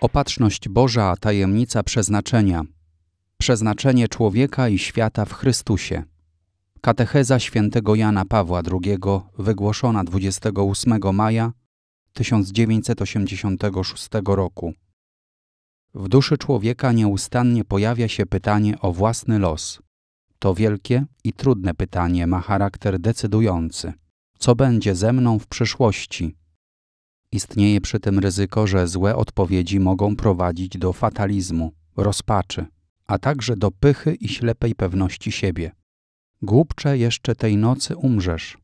Opatrzność Boża, tajemnica przeznaczenia. Przeznaczenie człowieka i świata w Chrystusie. Katecheza świętego Jana Pawła II, wygłoszona 28 maja 1986 roku. W duszy człowieka nieustannie pojawia się pytanie o własny los. To wielkie i trudne pytanie ma charakter decydujący. Co będzie ze mną w przyszłości? Istnieje przy tym ryzyko, że złe odpowiedzi mogą prowadzić do fatalizmu, rozpaczy, a także do pychy i ślepej pewności siebie. Głupcze jeszcze tej nocy umrzesz,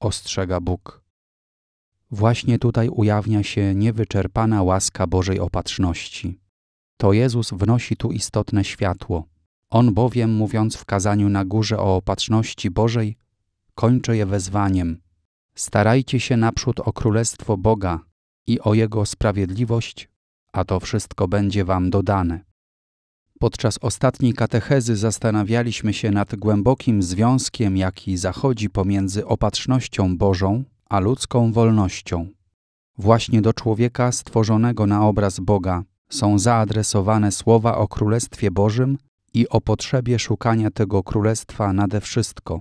ostrzega Bóg. Właśnie tutaj ujawnia się niewyczerpana łaska Bożej opatrzności. To Jezus wnosi tu istotne światło. On bowiem, mówiąc w kazaniu na górze o opatrzności Bożej, kończy je wezwaniem: Starajcie się naprzód o Królestwo Boga i o Jego sprawiedliwość, a to wszystko będzie Wam dodane. Podczas ostatniej katechezy zastanawialiśmy się nad głębokim związkiem, jaki zachodzi pomiędzy opatrznością Bożą a ludzką wolnością. Właśnie do człowieka stworzonego na obraz Boga są zaadresowane słowa o Królestwie Bożym i o potrzebie szukania tego Królestwa nade wszystko.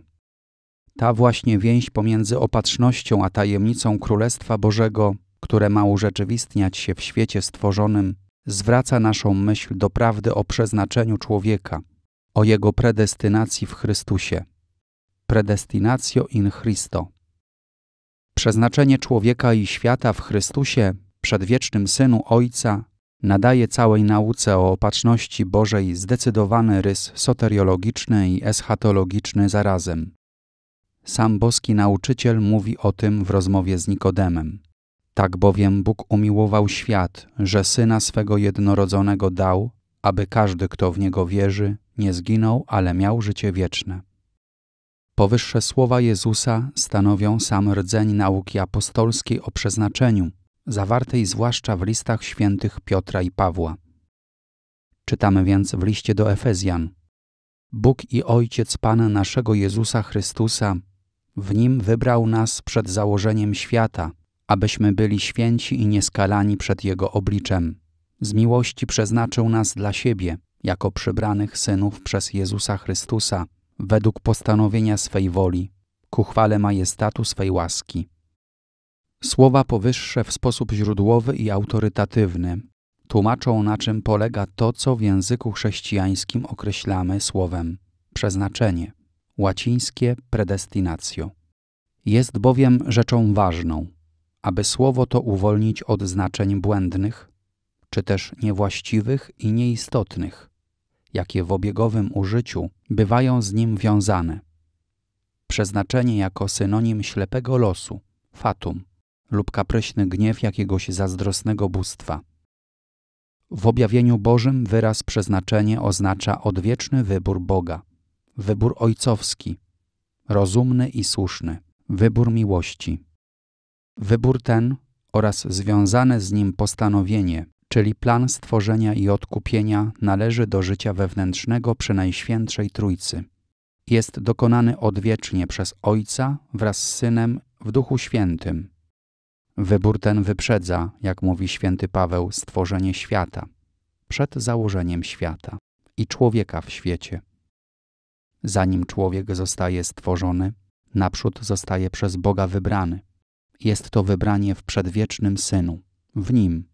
Ta właśnie więź pomiędzy opatrznością a tajemnicą Królestwa Bożego, które ma urzeczywistniać się w świecie stworzonym, zwraca naszą myśl do prawdy o przeznaczeniu człowieka, o jego predestynacji w Chrystusie. Predestinatio in Christo. Przeznaczenie człowieka i świata w Chrystusie, przedwiecznym Synu Ojca, nadaje całej nauce o opatrzności Bożej zdecydowany rys soteriologiczny i eschatologiczny zarazem. Sam boski nauczyciel mówi o tym w rozmowie z Nikodemem. Tak bowiem Bóg umiłował świat, że syna swego jednorodzonego dał, aby każdy, kto w niego wierzy, nie zginął, ale miał życie wieczne. Powyższe słowa Jezusa stanowią sam rdzeń nauki apostolskiej o przeznaczeniu, zawartej zwłaszcza w listach świętych Piotra i Pawła. Czytamy więc w liście do Efezjan: Bóg i Ojciec Pana naszego Jezusa Chrystusa, w nim wybrał nas przed założeniem świata, abyśmy byli święci i nieskalani przed Jego obliczem. Z miłości przeznaczył nas dla siebie, jako przybranych synów przez Jezusa Chrystusa, według postanowienia swej woli, ku chwale majestatu swej łaski. Słowa powyższe w sposób źródłowy i autorytatywny tłumaczą, na czym polega to, co w języku chrześcijańskim określamy słowem przeznaczenie łacińskie predestinatio. Jest bowiem rzeczą ważną, aby słowo to uwolnić od znaczeń błędnych, czy też niewłaściwych i nieistotnych, jakie w obiegowym użyciu bywają z nim wiązane. Przeznaczenie jako synonim ślepego losu, fatum, lub kapryśny gniew jakiegoś zazdrosnego bóstwa. W objawieniu Bożym wyraz przeznaczenie oznacza odwieczny wybór Boga – wybór ojcowski, rozumny i słuszny, wybór miłości. Wybór ten oraz związane z nim postanowienie, czyli plan stworzenia i odkupienia, należy do życia wewnętrznego przy Najświętszej Trójcy. Jest dokonany odwiecznie przez Ojca wraz z Synem w Duchu Świętym. Wybór ten wyprzedza, jak mówi święty Paweł, stworzenie świata, przed założeniem świata i człowieka w świecie. Zanim człowiek zostaje stworzony, naprzód zostaje przez Boga wybrany. Jest to wybranie w przedwiecznym Synu, w Nim,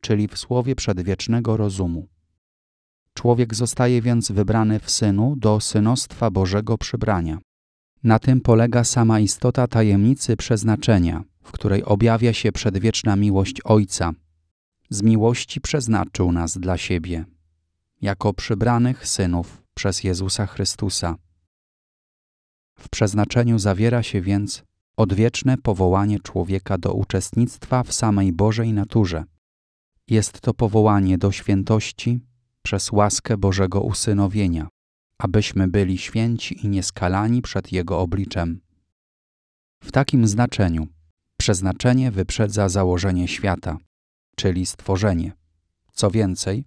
czyli w słowie przedwiecznego rozumu. Człowiek zostaje więc wybrany w Synu do synostwa Bożego przybrania. Na tym polega sama istota tajemnicy przeznaczenia, w której objawia się przedwieczna miłość Ojca. Z miłości przeznaczył nas dla siebie, jako przybranych synów przez Jezusa Chrystusa. W przeznaczeniu zawiera się więc odwieczne powołanie człowieka do uczestnictwa w samej Bożej naturze. Jest to powołanie do świętości przez łaskę Bożego usynowienia, abyśmy byli święci i nieskalani przed Jego obliczem. W takim znaczeniu przeznaczenie wyprzedza założenie świata, czyli stworzenie. Co więcej,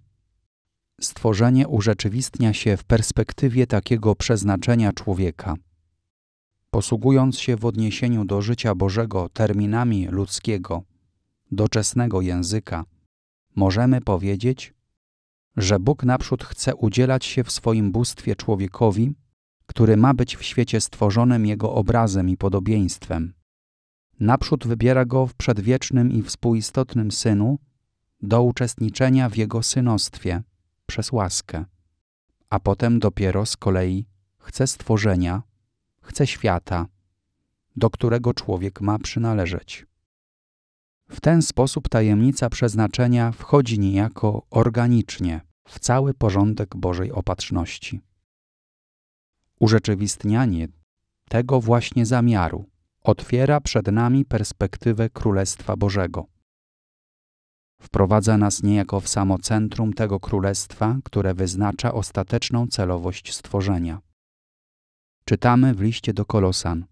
stworzenie urzeczywistnia się w perspektywie takiego przeznaczenia człowieka. Posługując się w odniesieniu do życia Bożego terminami ludzkiego, doczesnego języka, możemy powiedzieć, że Bóg naprzód chce udzielać się w swoim bóstwie człowiekowi, który ma być w świecie stworzonym jego obrazem i podobieństwem. Naprzód wybiera go w przedwiecznym i współistotnym synu do uczestniczenia w jego synostwie – przez łaskę, a potem dopiero z kolei chce stworzenia, chce świata, do którego człowiek ma przynależeć. W ten sposób tajemnica przeznaczenia wchodzi niejako organicznie w cały porządek Bożej opatrzności. Urzeczywistnianie tego właśnie zamiaru otwiera przed nami perspektywę Królestwa Bożego. Wprowadza nas niejako w samo centrum tego królestwa, które wyznacza ostateczną celowość stworzenia. Czytamy w liście do Kolosan.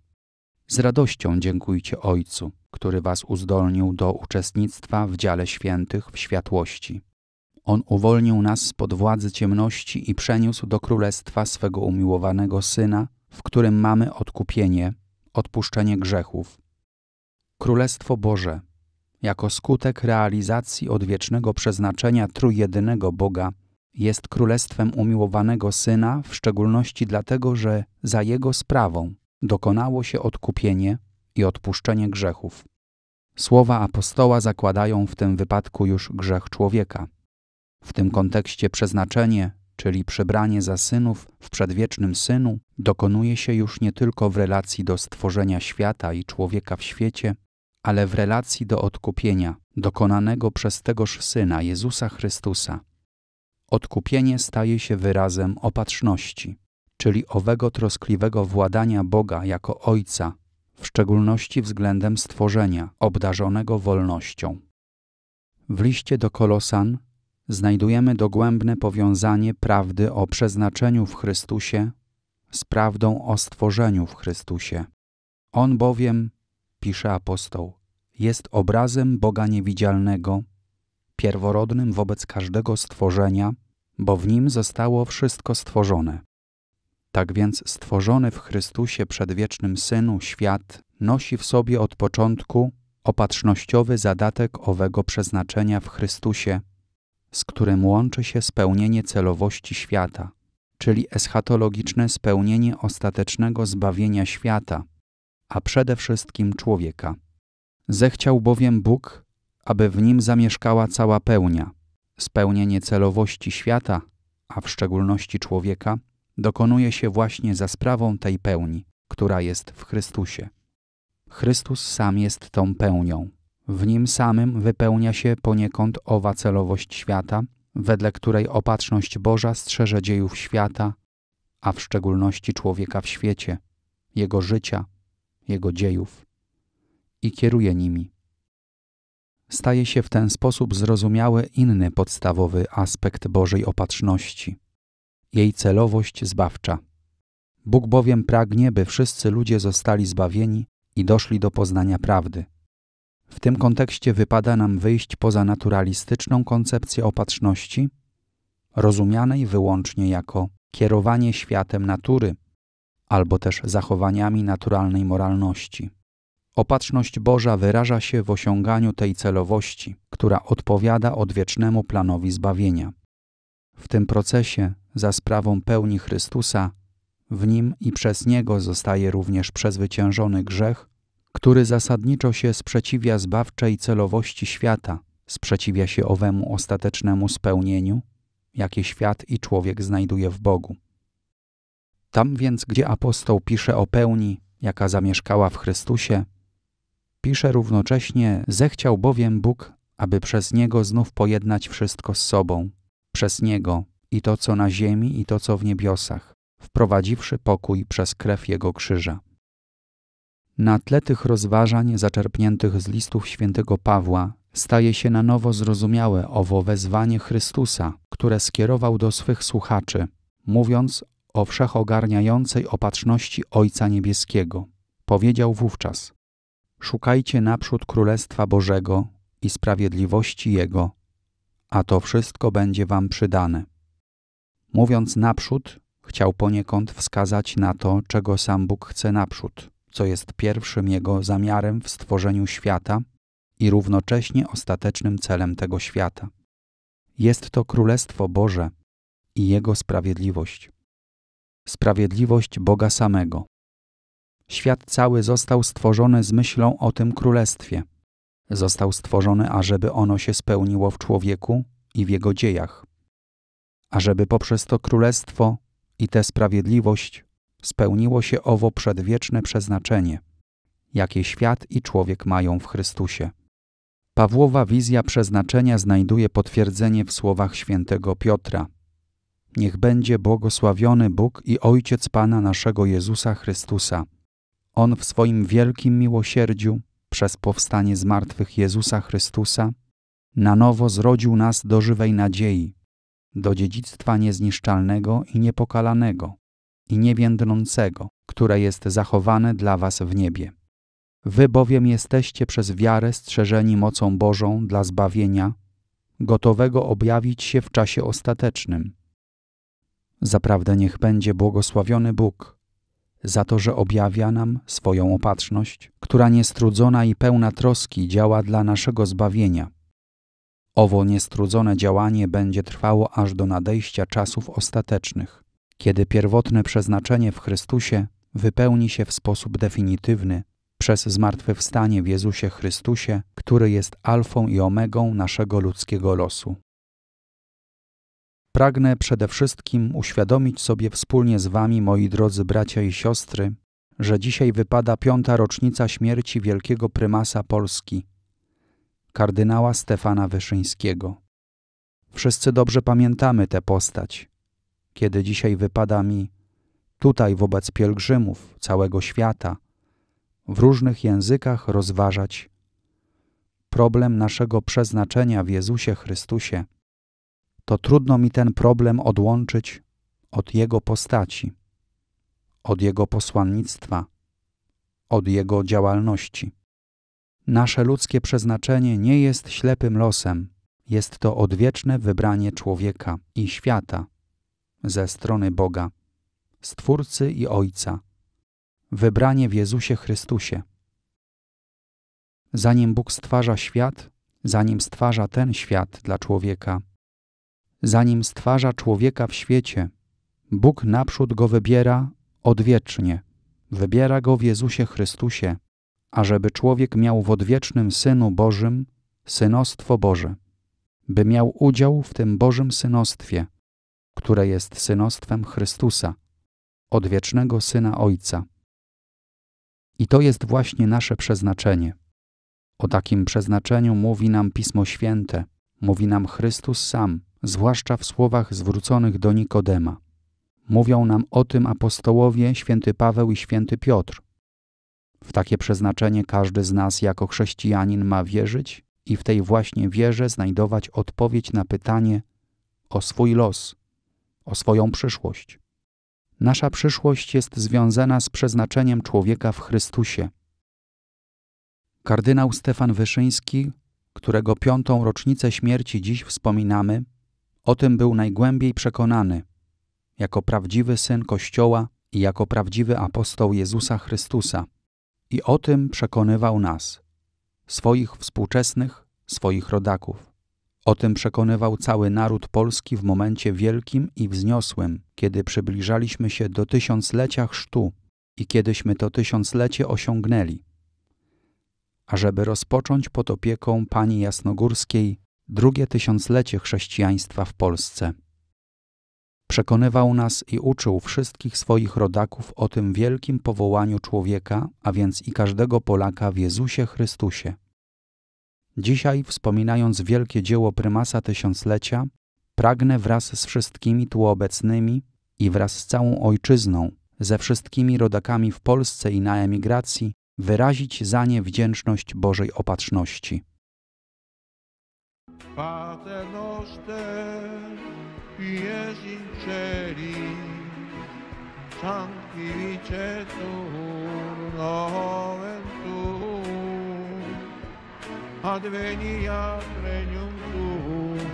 Z radością dziękujcie Ojcu, który was uzdolnił do uczestnictwa w dziale świętych w światłości. On uwolnił nas spod władzy ciemności i przeniósł do królestwa swego umiłowanego Syna, w którym mamy odkupienie, odpuszczenie grzechów. Królestwo Boże jako skutek realizacji odwiecznego przeznaczenia trójjedynego Boga, jest królestwem umiłowanego Syna, w szczególności dlatego, że za Jego sprawą dokonało się odkupienie i odpuszczenie grzechów. Słowa apostoła zakładają w tym wypadku już grzech człowieka. W tym kontekście przeznaczenie, czyli przybranie za synów w przedwiecznym synu, dokonuje się już nie tylko w relacji do stworzenia świata i człowieka w świecie, ale w relacji do odkupienia dokonanego przez tegoż Syna Jezusa Chrystusa. Odkupienie staje się wyrazem opatrzności, czyli owego troskliwego władania Boga jako Ojca, w szczególności względem stworzenia obdarzonego wolnością. W liście do Kolosan znajdujemy dogłębne powiązanie prawdy o przeznaczeniu w Chrystusie z prawdą o stworzeniu w Chrystusie. On bowiem, pisze apostoł, jest obrazem Boga niewidzialnego, pierworodnym wobec każdego stworzenia, bo w nim zostało wszystko stworzone. Tak więc stworzony w Chrystusie przedwiecznym Synu świat nosi w sobie od początku opatrznościowy zadatek owego przeznaczenia w Chrystusie, z którym łączy się spełnienie celowości świata, czyli eschatologiczne spełnienie ostatecznego zbawienia świata, a przede wszystkim człowieka. Zechciał bowiem Bóg, aby w nim zamieszkała cała pełnia. Spełnienie celowości świata, a w szczególności człowieka, dokonuje się właśnie za sprawą tej pełni, która jest w Chrystusie. Chrystus sam jest tą pełnią. W nim samym wypełnia się poniekąd owa celowość świata, wedle której opatrzność Boża strzeże dziejów świata, a w szczególności człowieka w świecie, jego życia, jego dziejów i kieruje nimi. Staje się w ten sposób zrozumiały inny podstawowy aspekt Bożej opatrzności jej celowość zbawcza. Bóg bowiem pragnie, by wszyscy ludzie zostali zbawieni i doszli do poznania prawdy. W tym kontekście wypada nam wyjść poza naturalistyczną koncepcję opatrzności, rozumianej wyłącznie jako kierowanie światem natury albo też zachowaniami naturalnej moralności. Opatrzność Boża wyraża się w osiąganiu tej celowości, która odpowiada odwiecznemu planowi zbawienia. W tym procesie, za sprawą pełni Chrystusa, w nim i przez niego zostaje również przezwyciężony grzech, który zasadniczo się sprzeciwia zbawczej celowości świata, sprzeciwia się owemu ostatecznemu spełnieniu, jakie świat i człowiek znajduje w Bogu. Tam więc, gdzie apostoł pisze o pełni, jaka zamieszkała w Chrystusie, Pisze równocześnie: Zechciał bowiem Bóg, aby przez niego znów pojednać wszystko z sobą, przez niego i to, co na ziemi, i to, co w niebiosach, wprowadziwszy pokój przez krew jego krzyża. Na tle tych rozważań zaczerpniętych z listów świętego Pawła staje się na nowo zrozumiałe owo wezwanie Chrystusa, które skierował do swych słuchaczy, mówiąc o wszechogarniającej opatrzności Ojca Niebieskiego. Powiedział wówczas: Szukajcie naprzód Królestwa Bożego i sprawiedliwości Jego, a to wszystko będzie wam przydane. Mówiąc naprzód, chciał poniekąd wskazać na to, czego sam Bóg chce naprzód, co jest pierwszym Jego zamiarem w stworzeniu świata i równocześnie ostatecznym celem tego świata. Jest to Królestwo Boże i Jego sprawiedliwość. Sprawiedliwość Boga samego, Świat cały został stworzony z myślą o tym królestwie. Został stworzony, ażeby ono się spełniło w człowieku i w jego dziejach. Ażeby poprzez to królestwo i tę sprawiedliwość spełniło się owo przedwieczne przeznaczenie, jakie świat i człowiek mają w Chrystusie. Pawłowa wizja przeznaczenia znajduje potwierdzenie w słowach świętego Piotra. Niech będzie błogosławiony Bóg i Ojciec Pana naszego Jezusa Chrystusa on w swoim wielkim miłosierdziu przez powstanie z martwych Jezusa Chrystusa na nowo zrodził nas do żywej nadziei, do dziedzictwa niezniszczalnego i niepokalanego i niewiędnącego, które jest zachowane dla was w niebie. Wy bowiem jesteście przez wiarę strzeżeni mocą Bożą dla zbawienia, gotowego objawić się w czasie ostatecznym. Zaprawdę niech będzie błogosławiony Bóg, za to, że objawia nam swoją opatrzność, która niestrudzona i pełna troski działa dla naszego zbawienia. Owo niestrudzone działanie będzie trwało aż do nadejścia czasów ostatecznych, kiedy pierwotne przeznaczenie w Chrystusie wypełni się w sposób definitywny przez zmartwychwstanie w Jezusie Chrystusie, który jest alfą i omegą naszego ludzkiego losu. Pragnę przede wszystkim uświadomić sobie wspólnie z Wami, moi drodzy bracia i siostry, że dzisiaj wypada piąta rocznica śmierci wielkiego prymasa Polski, kardynała Stefana Wyszyńskiego. Wszyscy dobrze pamiętamy tę postać. Kiedy dzisiaj wypada mi tutaj wobec pielgrzymów całego świata w różnych językach rozważać problem naszego przeznaczenia w Jezusie Chrystusie – to trudno mi ten problem odłączyć od jego postaci, od jego posłannictwa, od jego działalności. Nasze ludzkie przeznaczenie nie jest ślepym losem, jest to odwieczne wybranie człowieka i świata ze strony Boga, Stwórcy i Ojca, wybranie w Jezusie Chrystusie. Zanim Bóg stwarza świat, zanim stwarza ten świat dla człowieka, zanim stwarza człowieka w świecie. Bóg naprzód go wybiera odwiecznie. Wybiera go w Jezusie Chrystusie, ażeby człowiek miał w odwiecznym Synu Bożym synostwo Boże, by miał udział w tym Bożym synostwie, które jest synostwem Chrystusa, odwiecznego Syna Ojca. I to jest właśnie nasze przeznaczenie. O takim przeznaczeniu mówi nam Pismo Święte, mówi nam Chrystus sam – zwłaszcza w słowach zwróconych do Nikodema. Mówią nam o tym apostołowie święty Paweł i święty Piotr. W takie przeznaczenie każdy z nas jako chrześcijanin ma wierzyć i w tej właśnie wierze znajdować odpowiedź na pytanie o swój los, o swoją przyszłość. Nasza przyszłość jest związana z przeznaczeniem człowieka w Chrystusie. Kardynał Stefan Wyszyński, którego piątą rocznicę śmierci dziś wspominamy, o tym był najgłębiej przekonany, jako prawdziwy syn Kościoła i jako prawdziwy apostoł Jezusa Chrystusa. I o tym przekonywał nas, swoich współczesnych, swoich rodaków. O tym przekonywał cały naród polski w momencie wielkim i wzniosłym, kiedy przybliżaliśmy się do tysiąclecia chrztu i kiedyśmy to tysiąclecie osiągnęli. A żeby rozpocząć pod opieką pani Jasnogórskiej drugie tysiąclecie chrześcijaństwa w Polsce. Przekonywał nas i uczył wszystkich swoich rodaków o tym wielkim powołaniu człowieka, a więc i każdego Polaka w Jezusie Chrystusie. Dzisiaj, wspominając wielkie dzieło prymasa tysiąclecia, pragnę wraz z wszystkimi tu obecnymi i wraz z całą ojczyzną, ze wszystkimi rodakami w Polsce i na emigracji, wyrazić za nie wdzięczność Bożej Opatrzności. Pate noste, pies in ceri, sancti vicetur noven tu, adveniat regnum tu,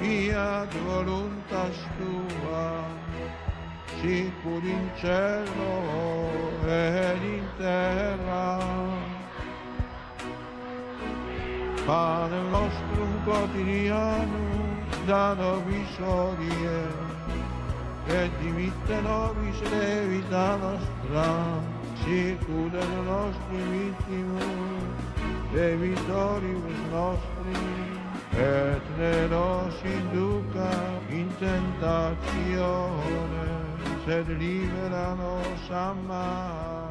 fiat voluntas tua, sicur in cielo e in terra. Amen. pane nostro quotidiano, da nobis odie, e dimitte nobis vita nostra, sicude nostri vittimus, e vittoribus nostri, et ne nos induca in tentazione, sed libera nos a